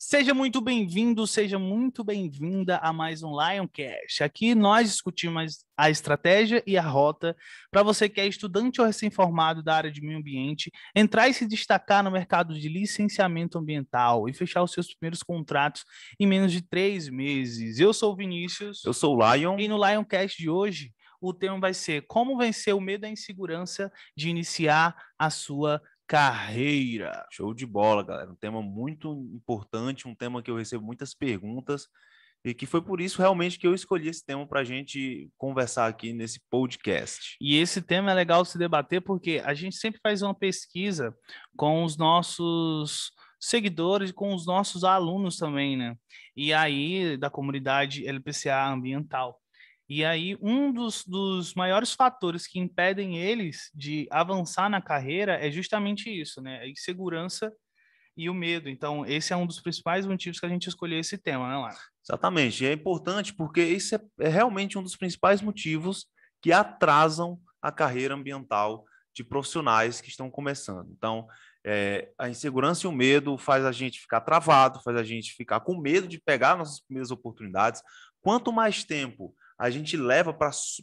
Seja muito bem-vindo, seja muito bem-vinda a mais um Lioncast. Aqui nós discutimos a estratégia e a rota para você que é estudante ou recém-formado da área de meio ambiente entrar e se destacar no mercado de licenciamento ambiental e fechar os seus primeiros contratos em menos de três meses. Eu sou o Vinícius. Eu sou o Lion. E no Lioncast de hoje o tema vai ser como vencer o medo e a insegurança de iniciar a sua carreira. Show de bola, galera. Um tema muito importante, um tema que eu recebo muitas perguntas e que foi por isso realmente que eu escolhi esse tema para a gente conversar aqui nesse podcast. E esse tema é legal se debater porque a gente sempre faz uma pesquisa com os nossos seguidores, com os nossos alunos também, né? E aí da comunidade LPCA ambiental. E aí, um dos, dos maiores fatores que impedem eles de avançar na carreira é justamente isso, né? A insegurança e o medo. Então, esse é um dos principais motivos que a gente escolheu esse tema, né, Lara? Exatamente. É importante porque esse é, é realmente um dos principais motivos que atrasam a carreira ambiental de profissionais que estão começando. Então, é, a insegurança e o medo faz a gente ficar travado, faz a gente ficar com medo de pegar nossas primeiras oportunidades. Quanto mais tempo a gente leva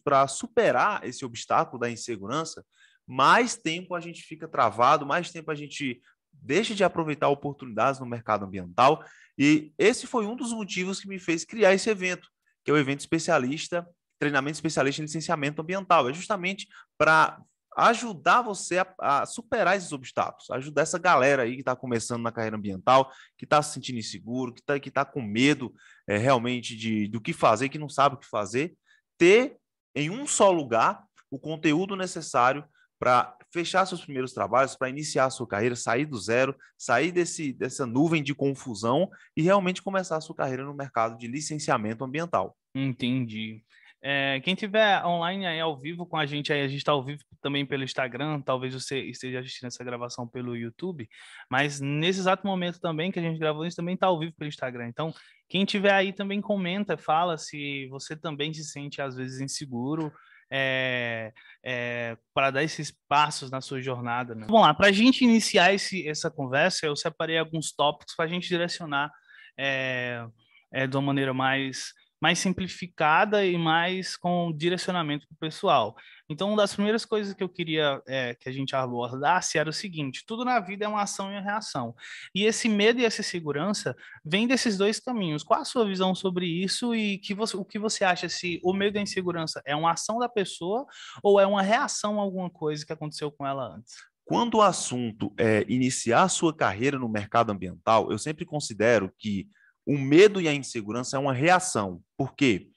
para superar esse obstáculo da insegurança, mais tempo a gente fica travado, mais tempo a gente deixa de aproveitar oportunidades no mercado ambiental. E esse foi um dos motivos que me fez criar esse evento, que é o evento especialista, treinamento especialista em licenciamento ambiental. É justamente para ajudar você a, a, superar esses obstáculos, ajudar essa galera aí que está começando na carreira ambiental, que está se sentindo inseguro, que está que tá com medo é, realmente de, do que fazer, que não sabe o que fazer, ter em um só lugar o conteúdo necessário para fechar seus primeiros trabalhos, para iniciar a sua carreira, sair do zero, sair desse, dessa nuvem de confusão e realmente começar a sua carreira no mercado de licenciamento ambiental. Entendi. É, quem tiver online aí ao vivo com a gente aí, a gente está ao vivo também pelo Instagram, talvez você esteja assistindo essa gravação pelo YouTube, mas nesse exato momento também que a gente gravou isso também está ao vivo pelo Instagram. Então, quem tiver aí também comenta, fala se você também se sente às vezes inseguro. É, é, para dar esses passos na sua jornada. Né? Vamos lá, para a gente iniciar esse, essa conversa, eu separei alguns tópicos para a gente direcionar é, é, de uma maneira mais mais simplificada e mais com direcionamento para o pessoal. Então, uma das primeiras coisas que eu queria é, que a gente abordasse era o seguinte: tudo na vida é uma ação e uma reação. E esse medo e essa segurança vem desses dois caminhos. Qual a sua visão sobre isso e que você, o que você acha se o medo e a insegurança é uma ação da pessoa ou é uma reação a alguma coisa que aconteceu com ela antes? Quando o assunto é iniciar sua carreira no mercado ambiental, eu sempre considero que o medo e a insegurança é uma reação. Por quê?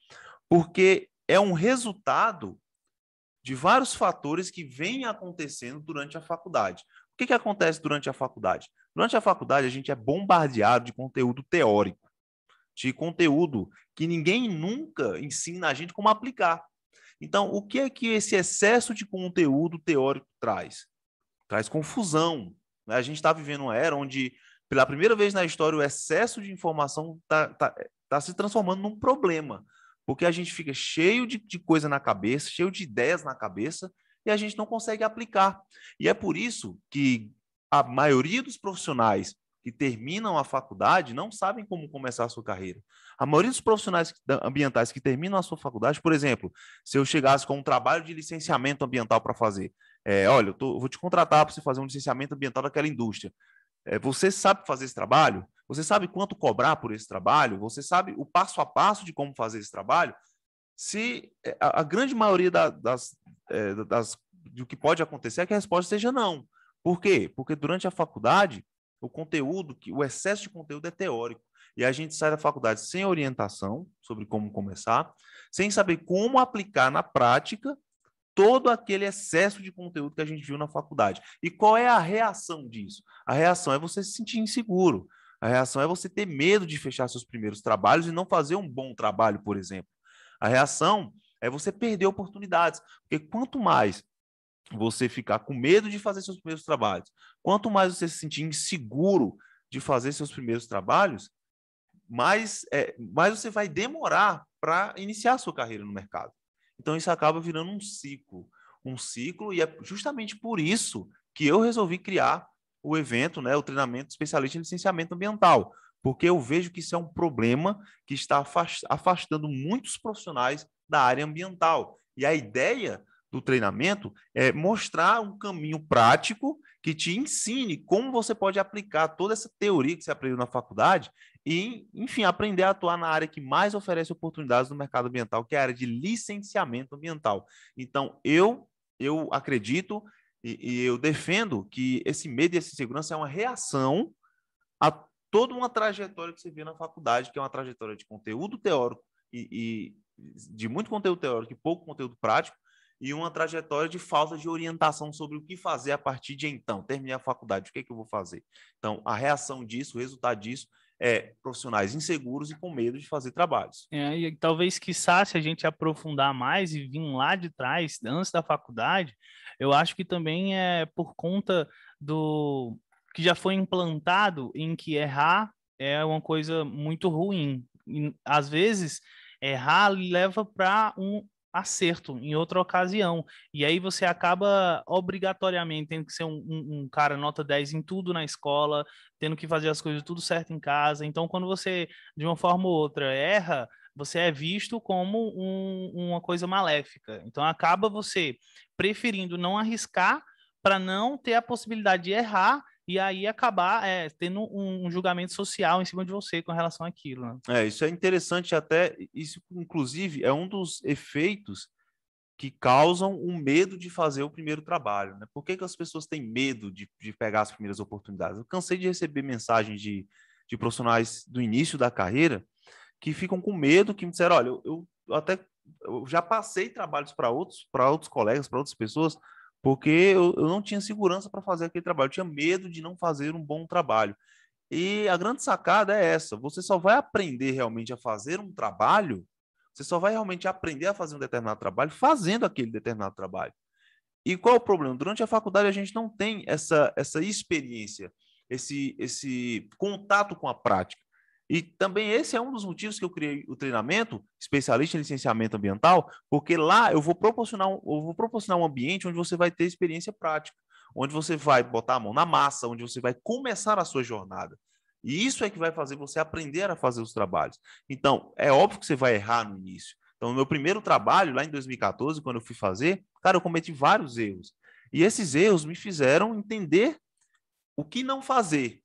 Porque é um resultado de vários fatores que vêm acontecendo durante a faculdade. O que, que acontece durante a faculdade? Durante a faculdade, a gente é bombardeado de conteúdo teórico, de conteúdo que ninguém nunca ensina a gente como aplicar. Então, o que é que esse excesso de conteúdo teórico traz? Traz confusão. Né? A gente está vivendo uma era onde pela primeira vez na história, o excesso de informação está tá, tá se transformando num problema, porque a gente fica cheio de, de coisa na cabeça, cheio de ideias na cabeça, e a gente não consegue aplicar. E é por isso que a maioria dos profissionais que terminam a faculdade não sabem como começar a sua carreira. A maioria dos profissionais ambientais que terminam a sua faculdade, por exemplo, se eu chegasse com um trabalho de licenciamento ambiental para fazer, é, olha, eu, tô, eu, vou te contratar para você fazer um licenciamento ambiental daquela indústria. É, você sabe fazer esse trabalho? Você sabe quanto cobrar por esse trabalho? Você sabe o passo a passo de como fazer esse trabalho? Se é, a, a grande maioria da, das, é, das, do que pode acontecer é que a resposta seja não. Por quê? Porque durante a faculdade, o conteúdo, o excesso de conteúdo é teórico. E a gente sai da faculdade sem orientação sobre como começar, sem saber como aplicar na prática todo aquele excesso de conteúdo que a gente viu na faculdade. E qual é a reação disso? A reação é você se sentir inseguro. A reação é você ter medo de fechar seus primeiros trabalhos e não fazer um bom trabalho, por exemplo. A reação é você perder oportunidades. Porque quanto mais você ficar com medo de fazer seus primeiros trabalhos, quanto mais você se sentir inseguro de fazer seus primeiros trabalhos, mais, é, mais você vai demorar para iniciar sua carreira no mercado. Então isso acaba virando um ciclo, um ciclo e é justamente por isso que eu resolvi criar o evento, né, o treinamento especialista em licenciamento ambiental, porque eu vejo que isso é um problema que está afastando muitos profissionais da área ambiental. E a ideia do treinamento é mostrar um caminho prático que te ensine como você pode aplicar toda essa teoria que você aprendeu na faculdade e, enfim, aprender a atuar na área que mais oferece oportunidades no mercado ambiental, que é a área de licenciamento ambiental. Então, eu, eu acredito e, e eu defendo que esse medo e essa segurança é uma reação a toda uma trajetória que você vê na faculdade, que é uma trajetória de conteúdo teórico e, e de muito conteúdo teórico e pouco conteúdo prático, e uma trajetória de falta de orientação sobre o que fazer a partir de então. terminar a faculdade, o que, é que eu vou fazer? Então, a reação disso, o resultado disso, é profissionais inseguros e com medo de fazer trabalhos. É, e talvez, que se a gente aprofundar mais e vir lá de trás, antes da faculdade, eu acho que também é por conta do que já foi implantado em que errar é uma coisa muito ruim. E, às vezes, errar leva para um, acerto em outra ocasião. E aí você acaba obrigatoriamente tendo que ser um, um, um, cara nota 10 em tudo na escola, tendo que fazer as coisas tudo certo em casa. Então, quando você, de uma forma ou outra, erra, você é visto como um, uma coisa maléfica. Então, acaba você preferindo não arriscar para não ter a possibilidade de errar e aí acabar é, tendo um, um, julgamento social em cima de você com relação àquilo. Né? É, isso é interessante até, isso inclusive é um dos efeitos que causam o medo de fazer o primeiro trabalho. Né? Por que, que as pessoas têm medo de, de pegar as primeiras oportunidades? Eu cansei de receber mensagens de, de profissionais do início da carreira que ficam com medo, que me disseram, olha, eu, eu até eu já passei trabalhos para outros, para outros colegas, para outras pessoas, porque eu, eu não tinha segurança para fazer aquele trabalho, eu tinha medo de não fazer um bom trabalho. E a grande sacada é essa: você só vai aprender realmente a fazer um trabalho, você só vai realmente aprender a fazer um determinado trabalho fazendo aquele determinado trabalho. E qual é o problema? Durante a faculdade a gente não tem essa, essa experiência, esse, esse contato com a prática. E também esse é um dos motivos que eu criei o treinamento especialista em licenciamento ambiental, porque lá eu vou proporcionar um, eu vou proporcionar um ambiente onde você vai ter experiência prática, onde você vai botar a mão na massa, onde você vai começar a sua jornada. E isso é que vai fazer você aprender a fazer os trabalhos. Então, é óbvio que você vai errar no início. Então, no meu primeiro trabalho, lá em 2014, quando eu fui fazer, cara, eu cometi vários erros. E esses erros me fizeram entender o que não fazer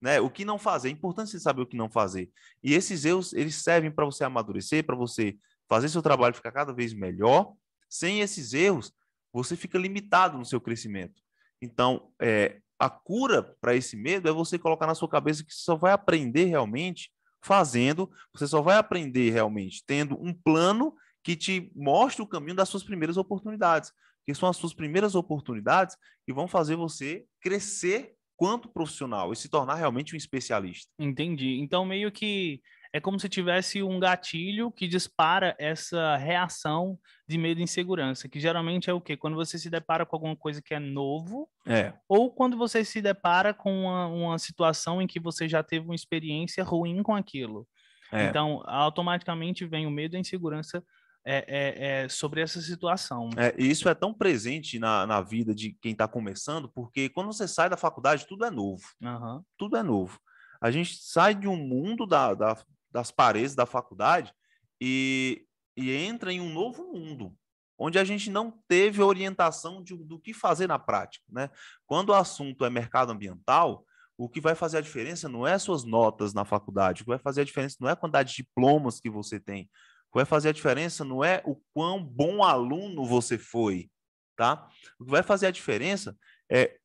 né? O que não fazer. É importante você saber o que não fazer. E esses erros, eles servem para você amadurecer, para você fazer seu trabalho ficar cada vez melhor. Sem esses erros, você fica limitado no seu crescimento. Então, é, a cura para esse medo é você colocar na sua cabeça que você só vai aprender realmente fazendo, você só vai aprender realmente tendo um plano que te mostre o caminho das suas primeiras oportunidades, que são as suas primeiras oportunidades que vão fazer você crescer quanto profissional e se tornar realmente um especialista. Entendi. Então, meio que é como se tivesse um gatilho que dispara essa reação de medo e insegurança, que geralmente é o quê? Quando você se depara com alguma coisa que é novo, é. ou quando você se depara com uma, uma, situação em que você já teve uma experiência ruim com aquilo. É. Então, automaticamente vem o medo e a insegurança é, é, é, sobre essa situação. É, isso é tão presente na, na vida de quem está começando, porque quando você sai da faculdade, tudo é novo. Uhum. Tudo é novo. A gente sai de um mundo da, da, das paredes da faculdade e, e entra em um novo mundo, onde a gente não teve orientação de, do que fazer na prática. Né? Quando o assunto é mercado ambiental, o que vai fazer a diferença não é suas notas na faculdade, o que vai fazer a diferença não é a quantidade de diplomas que você tem, o que vai fazer a diferença não é o quão bom aluno você foi, tá? O que vai fazer a diferença é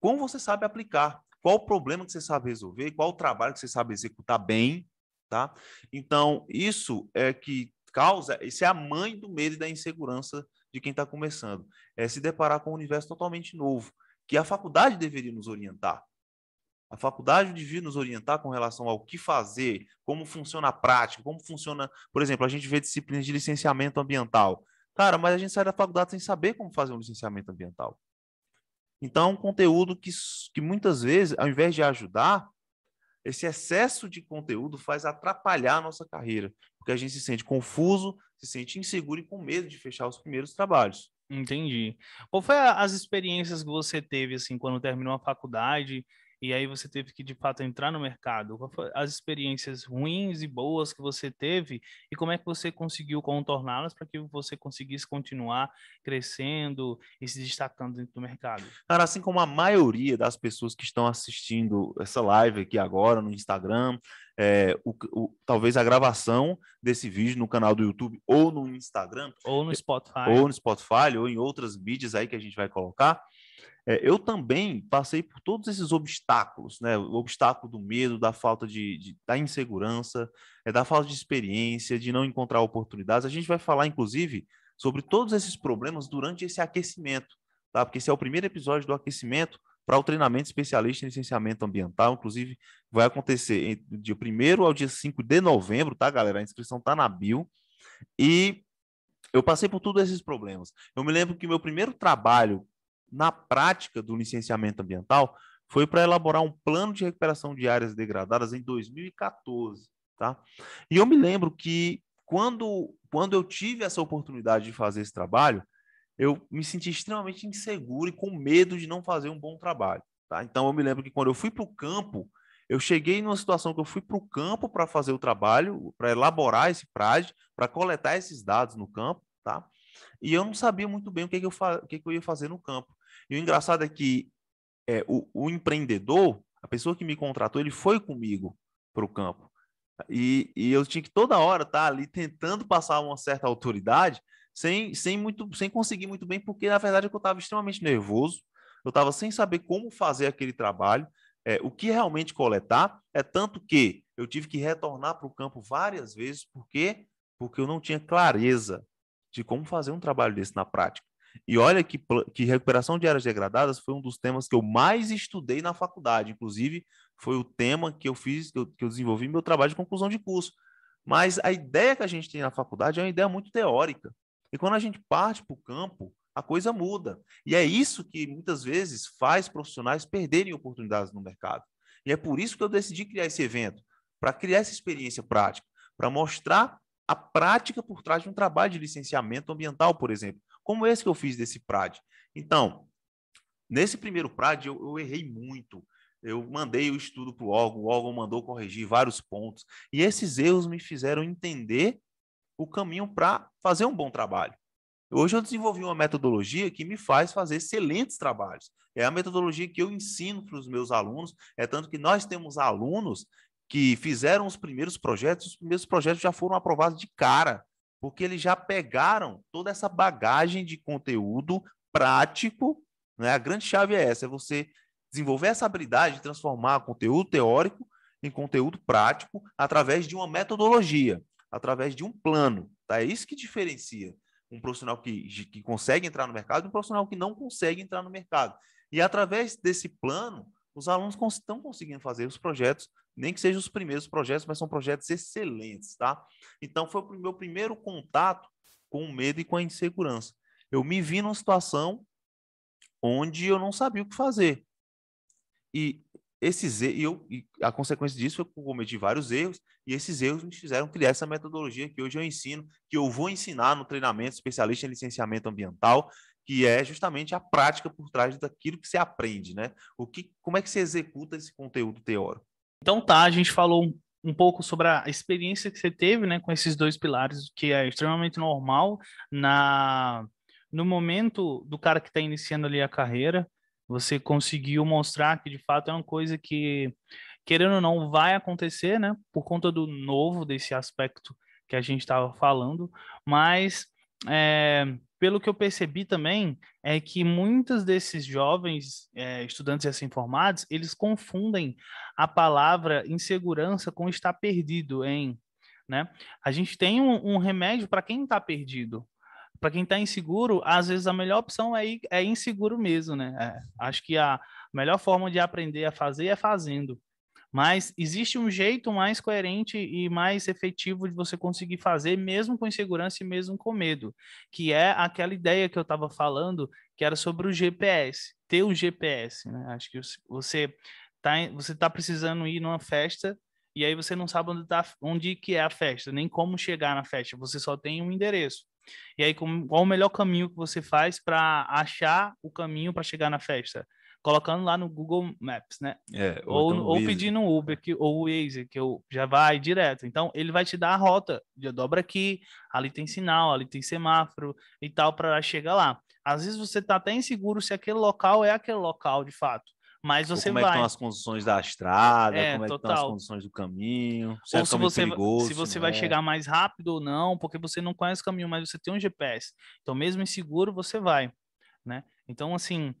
como você sabe aplicar, qual o problema que você sabe resolver, qual o trabalho que você sabe executar bem, tá? Então, isso é que causa, isso é a mãe do medo e da insegurança de quem está começando. É se deparar com um universo totalmente novo, que a faculdade deveria nos orientar. A faculdade devia nos orientar com relação ao que fazer, como funciona a prática, como funciona, por exemplo, a gente vê disciplinas de licenciamento ambiental. Cara, mas a gente sai da faculdade sem saber como fazer um licenciamento ambiental. Então, é um conteúdo que, que muitas vezes, ao invés de ajudar, esse excesso de conteúdo faz atrapalhar a nossa carreira, porque a gente se sente confuso, se sente inseguro e com medo de fechar os primeiros trabalhos. Entendi. Qual foi as experiências que você teve assim quando terminou a faculdade? e aí você teve que de fato entrar no mercado? As experiências ruins e boas que você teve e como é que você conseguiu contorná-las para que você conseguisse continuar crescendo e se destacando dentro do mercado? Cara, assim como a maioria das pessoas que estão assistindo essa live aqui agora no Instagram, é, o, o, talvez a gravação desse vídeo no canal do YouTube ou no Instagram ou no eh, Spotify ou no Spotify ou em outras mídias aí que a gente vai colocar é, eu também passei por todos esses obstáculos, né? O obstáculo do medo, da falta de, de da insegurança, é, da falta de experiência, de não encontrar oportunidades. A gente vai falar, inclusive, sobre todos esses problemas durante esse aquecimento, tá? Porque esse é o primeiro episódio do aquecimento para o treinamento especialista em licenciamento ambiental. Inclusive, vai acontecer de 1 ao dia 5 de novembro, tá, galera? A inscrição tá na bio. E eu passei por todos esses problemas. Eu me lembro que meu primeiro trabalho na prática do licenciamento ambiental foi para elaborar um plano de recuperação de áreas degradadas em 2014, tá? E eu me lembro que quando, quando eu tive essa oportunidade de fazer esse trabalho, eu me senti extremamente inseguro e com medo de não fazer um bom trabalho, tá? Então eu me lembro que quando eu fui para o campo, eu cheguei numa situação que eu fui para o campo para fazer o trabalho, para elaborar esse prazo, para coletar esses dados no campo, tá? E eu não sabia muito bem o que, que, eu, fa... o que, que eu ia fazer no campo. E o engraçado é que é, o, o empreendedor, a pessoa que me contratou, ele foi comigo para o campo. E, e, eu tinha que toda hora estar tá, ali tentando passar uma certa autoridade, sem, sem, muito, sem conseguir muito bem, porque na verdade eu estava extremamente nervoso, eu estava sem saber como fazer aquele trabalho, é, o que realmente coletar. É tanto que eu tive que retornar para o campo várias vezes, porque porque eu não tinha clareza de como fazer um trabalho desse na prática. E olha que, que recuperação de áreas degradadas foi um dos temas que eu mais estudei na faculdade. Inclusive, foi o tema que eu fiz, que eu, que eu desenvolvi meu trabalho de conclusão de curso. Mas a ideia que a gente tem na faculdade é uma ideia muito teórica. E quando a gente parte para o campo, a coisa muda. E é isso que muitas vezes faz profissionais perderem oportunidades no mercado. E é por isso que eu decidi criar esse evento para criar essa experiência prática, para mostrar a prática por trás de um trabalho de licenciamento ambiental, por exemplo, como esse que eu fiz desse PRAD. Então, nesse primeiro PRAD, eu, eu errei muito. Eu mandei o estudo para o órgão, o órgão mandou corrigir vários pontos. E esses erros me fizeram entender o caminho para fazer um bom trabalho. Hoje eu desenvolvi uma metodologia que me faz fazer excelentes trabalhos. É a metodologia que eu ensino para os meus alunos. É tanto que nós temos alunos que fizeram os primeiros projetos, os primeiros projetos já foram aprovados de cara porque eles já pegaram toda essa bagagem de conteúdo prático. Né? A grande chave é essa: é você desenvolver essa habilidade de transformar conteúdo teórico em conteúdo prático através de uma metodologia, através de um plano. Tá? É isso que diferencia um profissional que, que consegue entrar no mercado e um profissional que não consegue entrar no mercado. E através desse plano, os alunos estão conseguindo fazer os projetos nem que sejam os primeiros projetos, mas são projetos excelentes, tá? Então, foi o meu primeiro contato com o medo e com a insegurança. Eu me vi numa situação onde eu não sabia o que fazer. E esses e eu e a consequência disso eu cometi vários erros e esses erros me fizeram criar essa metodologia que hoje eu ensino, que eu vou ensinar no treinamento especialista em licenciamento ambiental, que é justamente a prática por trás daquilo que você aprende, né? O que, como é que você executa esse conteúdo teórico? Então tá, a gente falou um, pouco sobre a experiência que você teve, né, com esses dois pilares, que é extremamente normal na no momento do cara que está iniciando ali a carreira, você conseguiu mostrar que de fato é uma coisa que querendo ou não vai acontecer, né, por conta do novo desse aspecto que a gente estava falando, mas é, pelo que eu percebi também, é que muitos desses jovens é, estudantes recém-formados, eles confundem a palavra insegurança com estar perdido em, né? A gente tem um, um remédio para quem está perdido, para quem está inseguro, às vezes a melhor opção é, ir, é inseguro mesmo, né? É, acho que a melhor forma de aprender a fazer é fazendo. Mas existe um jeito mais coerente e mais efetivo de você conseguir fazer, mesmo com insegurança e mesmo com medo, que é aquela ideia que eu estava falando, que era sobre o GPS, ter o GPS. Né? Acho que você está você tá precisando ir numa festa e aí você não sabe onde, tá, onde que é a festa, nem como chegar na festa, você só tem um endereço. E aí, qual o melhor caminho que você faz para achar o caminho para chegar na festa? colocando lá no Google Maps, né? É, ou, então ou, ou pedindo um Uber que, ou o Waze, que eu, já vai direto. Então, ele vai te dar a rota, já dobra aqui, ali tem sinal, ali tem semáforo e tal, para chegar lá. Às vezes você tá até inseguro se aquele local é aquele local de fato. Mas você como vai. Como é que estão as condições da estrada, é, como é total. que estão as condições do caminho, se é ou é se você, perigoso, se você né? vai é. chegar mais rápido ou não, porque você não conhece o caminho, mas você tem um GPS. Então, mesmo inseguro, você vai, né? Então, assim,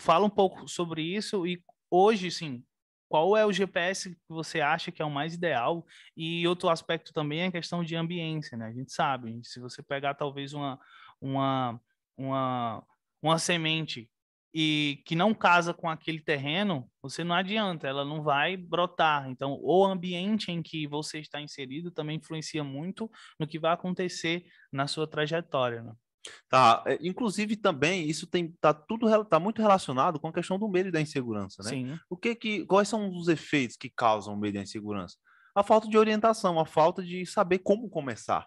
fala um pouco sobre isso e hoje, sim, qual é o GPS que você acha que é o mais ideal? E outro aspecto também é a questão de ambiência, né? A gente sabe, se você pegar talvez uma, uma, uma, uma semente e que não casa com aquele terreno, você não adianta, ela não vai brotar. Então, o ambiente em que você está inserido também influencia muito no que vai acontecer na sua trajetória. Né? Tá, eh, inclusive também isso tem tá tudo tá muito relacionado com a questão do medo e da insegurança, né? Sim, né? O que que quais são os efeitos que causam o medo e a insegurança? A falta de orientação, a falta de saber como começar,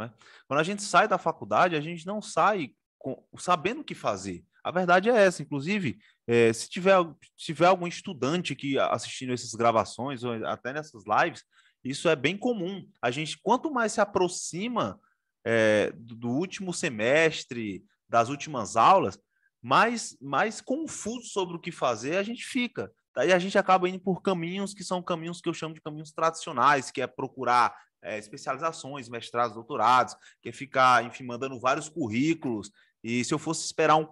é? Quando a gente sai da faculdade, a gente não sai com, sabendo o que fazer. A verdade é essa, inclusive, é, se tiver se tiver algum estudante que assistindo essas gravações ou até nessas lives, isso é bem comum. A gente quanto mais se aproxima é, do último semestre, das últimas aulas, mais, mais confuso sobre o que fazer a gente fica. Daí a gente acaba indo por caminhos que são caminhos que eu chamo de caminhos tradicionais, que é procurar é, especializações, mestrados, doutorados, que é ficar, enfim, mandando vários currículos. E se eu fosse esperar um,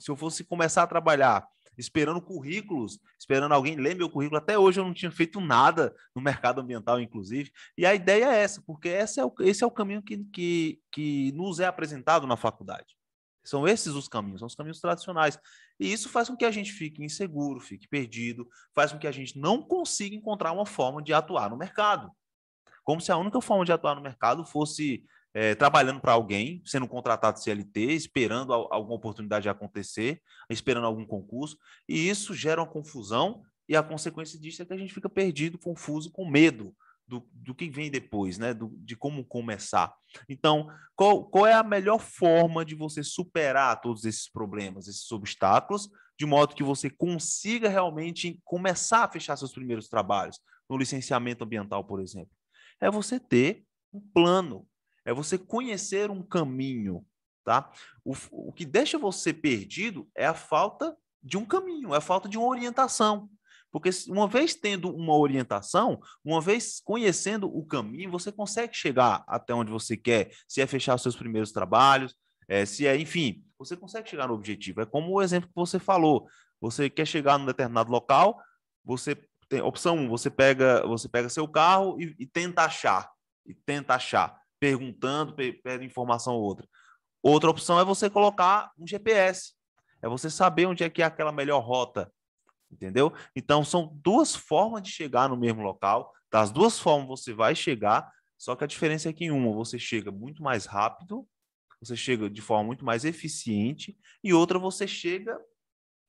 se eu fosse começar a trabalhar esperando currículos, esperando alguém ler meu currículo. Até hoje eu não tinha feito nada no mercado ambiental, inclusive. E a ideia é essa, porque esse é o, esse é o caminho que, que, que nos é apresentado na faculdade. São esses os caminhos, são os caminhos tradicionais. E isso faz com que a gente fique inseguro, fique perdido, faz com que a gente não consiga encontrar uma forma de atuar no mercado. Como se a única forma de atuar no mercado fosse é, trabalhando para alguém, sendo contratado CLT, esperando a, alguma oportunidade acontecer, esperando algum concurso, e isso gera uma confusão, e a consequência disso é que a gente fica perdido, confuso, com medo do, do que vem depois, né? Do, de como começar. Então, qual, qual é a melhor forma de você superar todos esses problemas, esses obstáculos, de modo que você consiga realmente começar a fechar seus primeiros trabalhos, no licenciamento ambiental, por exemplo? É você ter um plano, é você conhecer um caminho, tá? O, o que deixa você perdido é a falta de um caminho, é a falta de uma orientação. Porque uma vez tendo uma orientação, uma vez conhecendo o caminho, você consegue chegar até onde você quer, se é fechar os seus primeiros trabalhos, é, se é, enfim, você consegue chegar no objetivo. É como o exemplo que você falou. Você quer chegar num determinado local, você tem opção 1, um, você pega, você pega seu carro e, e tenta achar, e tenta achar perguntando, pede informação ou outra. Outra opção é você colocar um GPS. É você saber onde é que é aquela melhor rota, entendeu? Então são duas formas de chegar no mesmo local. Das duas formas você vai chegar, só que a diferença é que em uma você chega muito mais rápido, você chega de forma muito mais eficiente, e outra você chega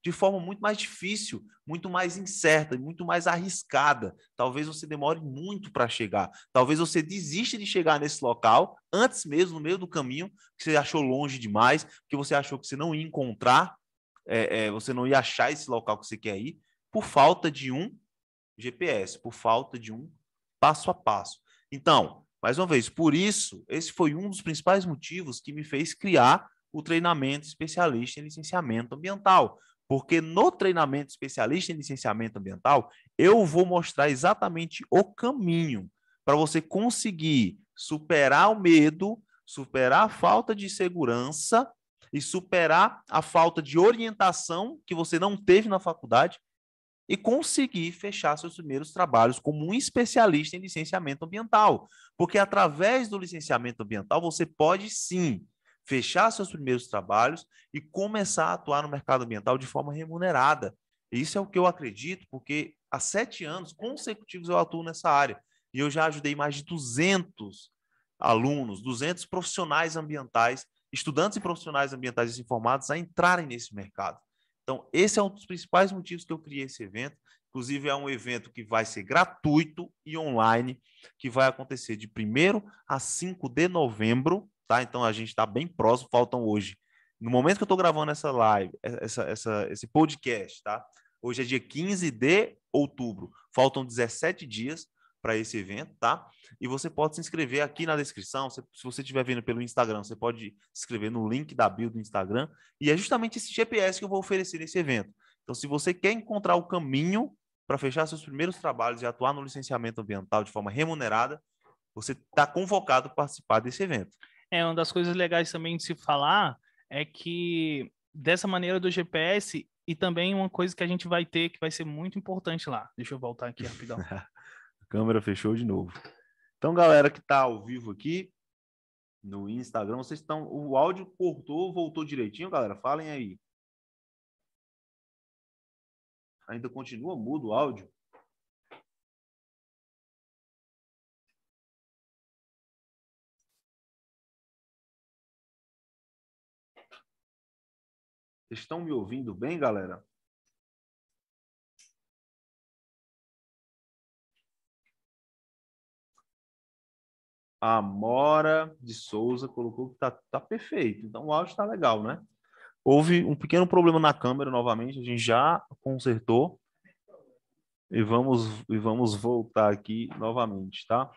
de forma muito mais difícil, muito mais incerta, muito mais arriscada. Talvez você demore muito para chegar. Talvez você desista de chegar nesse local antes mesmo, no meio do caminho, que você achou longe demais, que você achou que você não ia encontrar, é, é, você não ia achar esse local que você quer ir, por falta de um GPS, por falta de um passo a passo. Então, mais uma vez, por isso, esse foi um dos principais motivos que me fez criar o treinamento especialista em licenciamento ambiental, porque no treinamento especialista em licenciamento ambiental, eu vou mostrar exatamente o caminho para você conseguir superar o medo, superar a falta de segurança e superar a falta de orientação que você não teve na faculdade e conseguir fechar seus primeiros trabalhos como um especialista em licenciamento ambiental. Porque através do licenciamento ambiental, você pode sim fechar seus primeiros trabalhos e começar a atuar no mercado ambiental de forma remunerada. Isso é o que eu acredito, porque há sete anos consecutivos eu atuo nessa área e eu já ajudei mais de 200 alunos, 200 profissionais ambientais, estudantes e profissionais ambientais informados a entrarem nesse mercado. Então, esse é um dos principais motivos que eu criei esse evento. Inclusive, é um evento que vai ser gratuito e online, que vai acontecer de 1 a 5 de novembro tá? Então a gente está bem próximo, faltam hoje. No momento que eu estou gravando essa live, essa, essa, esse podcast, tá? Hoje é dia 15 de outubro. Faltam 17 dias para esse evento, tá? E você pode se inscrever aqui na descrição. Se, se você estiver vendo pelo Instagram, você pode se inscrever no link da bio do Instagram. E é justamente esse GPS que eu vou oferecer nesse evento. Então, se você quer encontrar o caminho para fechar seus primeiros trabalhos e atuar no licenciamento ambiental de forma remunerada, você está convocado a participar desse evento. É, uma das coisas legais também de se falar é que dessa maneira do GPS e também uma coisa que a gente vai ter que vai ser muito importante lá. Deixa eu voltar aqui rapidão. a câmera fechou de novo. Então, galera que está ao vivo aqui no Instagram, vocês estão. O áudio cortou, voltou direitinho, galera? Falem aí. Ainda continua mudo o áudio? Estão me ouvindo bem, galera? A Mora de Souza colocou que tá, tá perfeito. Então o áudio está legal, né? Houve um pequeno problema na câmera novamente, a gente já consertou. E vamos, e vamos voltar aqui novamente, tá?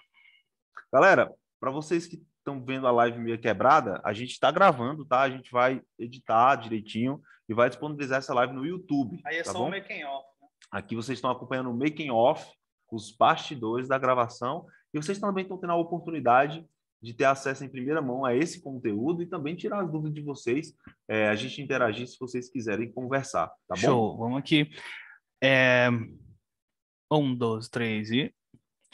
Galera, para vocês que estão vendo a live meio quebrada, a gente está gravando, tá? A gente vai editar direitinho e vai disponibilizar essa live no YouTube. Aí é tá só bom? o making off. Né? Aqui vocês estão acompanhando o making off, os bastidores da gravação, e vocês também estão tendo a oportunidade de ter acesso em primeira mão a esse conteúdo e também tirar as dúvidas de vocês, é, a gente interagir se vocês quiserem conversar, tá bom? Show, vamos aqui. É... Um, dois, três e...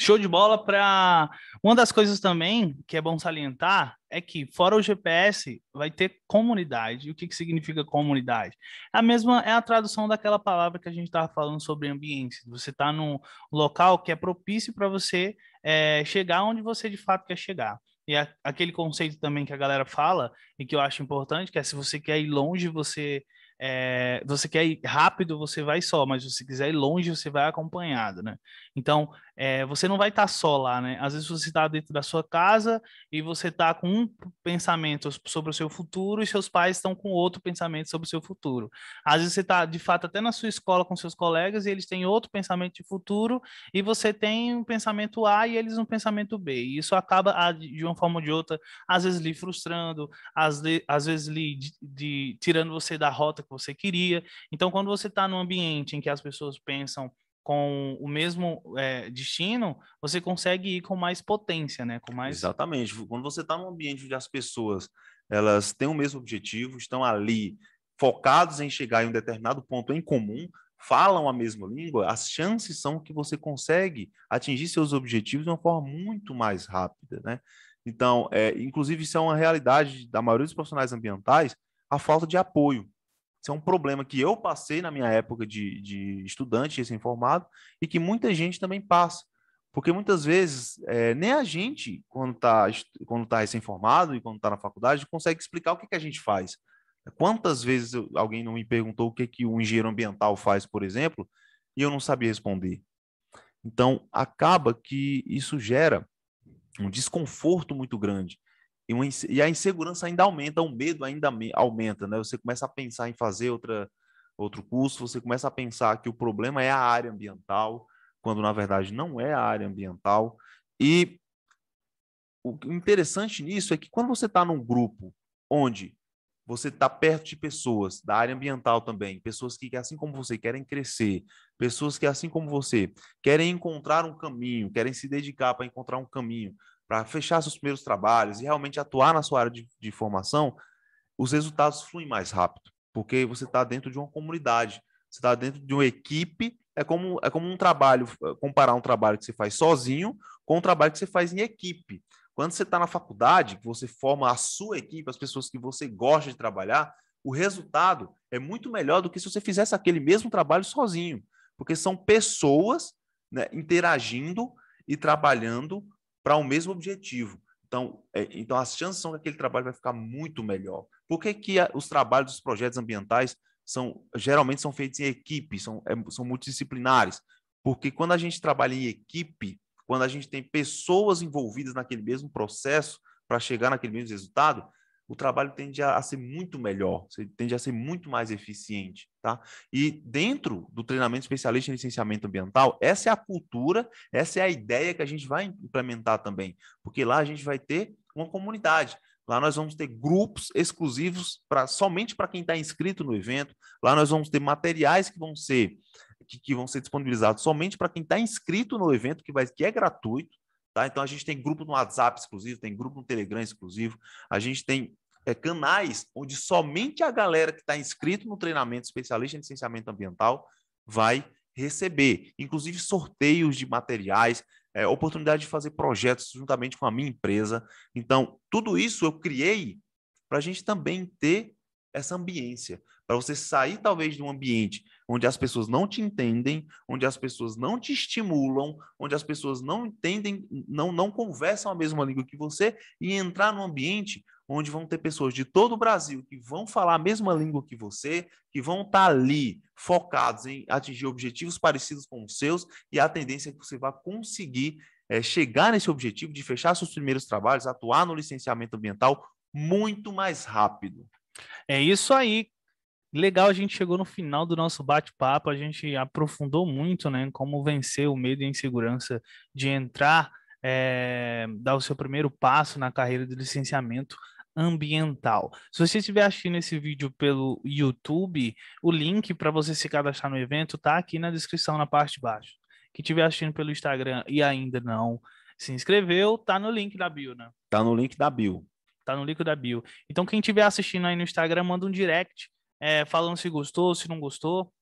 Show de bola para uma das coisas também que é bom salientar é que fora o GPS vai ter comunidade. E o que, que significa comunidade? A mesma é a tradução daquela palavra que a gente estava falando sobre ambiente. Você está num local que é propício para você é, chegar onde você de fato quer chegar. E a, aquele conceito também que a galera fala e que eu acho importante, que é se você quer ir longe, você é, você quer ir rápido, você vai só, mas se você quiser ir longe, você vai acompanhado, né? Então, é, você não vai estar tá só lá, né? Às vezes você está dentro da sua casa e você está com um pensamento sobre o seu futuro e seus pais estão com outro pensamento sobre o seu futuro. Às vezes você está, de fato, até na sua escola com seus colegas e eles têm outro pensamento de futuro e você tem um pensamento A e eles um pensamento B. E isso acaba, ah, de uma forma ou de outra, às vezes lhe frustrando, às, de, às vezes lhe de, de, tirando você da rota que você queria. Então, quando você está num ambiente em que as pessoas pensam com o mesmo é, destino, você consegue ir com mais potência, né? Com mais... Exatamente. Quando você está num ambiente onde as pessoas elas têm o mesmo objetivo, estão ali focados em chegar em um determinado ponto em comum, falam a mesma língua, as chances são que você consegue atingir seus objetivos de uma forma muito mais rápida, né? Então, é, inclusive, isso é uma realidade da maioria dos profissionais ambientais, a falta de apoio. Isso é um problema que eu passei na minha época de, de estudante recém-formado e que muita gente também passa. Porque muitas vezes, é, nem a gente, quando tá está quando tá recém-formado e quando está na faculdade, consegue explicar o que, que a gente faz. Quantas vezes alguém não me perguntou o que, que o engenheiro ambiental faz, por exemplo, e eu não sabia responder. Então, acaba que isso gera um desconforto muito grande. E, uma, e a insegurança ainda aumenta, o medo ainda aumenta, né? Você começa a pensar em fazer outra, outro curso, você começa a pensar que o problema é a área ambiental, quando na verdade não é a área ambiental. E o é interessante nisso é que quando você está num grupo onde você está perto de pessoas da área ambiental também, pessoas que, assim como você, querem crescer, pessoas que, assim como você, querem encontrar um caminho, querem se dedicar para encontrar um caminho, para fechar seus primeiros trabalhos e realmente atuar na sua área de, de formação, os resultados fluem mais rápido, porque você está dentro de uma comunidade, você está dentro de uma equipe. É como, é como um trabalho, eh, comparar um trabalho que você faz sozinho com um trabalho que você faz em equipe. Quando você está na faculdade, você forma a sua equipe, as pessoas que você gosta de trabalhar, o resultado é muito melhor do que se você fizesse aquele mesmo trabalho sozinho, porque são pessoas né, interagindo e trabalhando para o um mesmo objetivo. Então, é, então, as chances são que aquele trabalho vai ficar muito melhor. Por que, que a, os trabalhos dos projetos ambientais são geralmente são feitos em equipe, são, é, são multidisciplinares? Porque quando a gente trabalha em equipe, quando a gente tem pessoas envolvidas naquele mesmo processo para chegar naquele mesmo resultado, o trabalho tende a, ser muito melhor, tende a ser muito mais eficiente, tá? E dentro do treinamento especialista em licenciamento ambiental, essa é a cultura, essa é a ideia que a gente vai implementar também, porque lá a gente vai ter uma comunidade. Lá nós vamos ter grupos exclusivos para somente para quem está inscrito no evento. Lá nós vamos ter materiais que vão ser que, que vão ser disponibilizados somente para quem está inscrito no evento, que vai que é gratuito. Tá? Então a gente tem grupo no WhatsApp exclusivo, tem grupo no Telegram exclusivo, a gente tem é, canais onde somente a galera que está inscrito no treinamento especialista em licenciamento ambiental vai receber, inclusive sorteios de materiais, é, oportunidade de fazer projetos juntamente com a minha empresa. Então, tudo isso eu criei para a gente também ter essa ambiência, para você sair talvez de um ambiente onde as pessoas não te entendem, onde as pessoas não te estimulam, onde as pessoas não entendem, não, não conversam a mesma língua que você, e entrar num ambiente onde vão ter pessoas de todo o Brasil que vão falar a mesma língua que você, que vão estar tá ali focados em atingir objetivos parecidos com os seus, e a tendência é que você vai conseguir é, chegar nesse objetivo de fechar seus primeiros trabalhos, atuar no licenciamento ambiental muito mais rápido. É isso aí, Legal, a gente chegou no final do nosso bate-papo, a gente aprofundou muito, né, como vencer o medo e a insegurança de entrar, é, dar o seu primeiro passo na carreira de licenciamento ambiental. Se você estiver assistindo esse vídeo pelo YouTube, o link para você se cadastrar no evento está aqui na descrição, na parte de baixo. Que estiver assistindo pelo Instagram e ainda não se inscreveu, tá no link da bio, né? Tá no link da bio. Tá no link da bio. Então quem estiver assistindo aí no Instagram, manda um direct é, falando se gostou, se não gostou.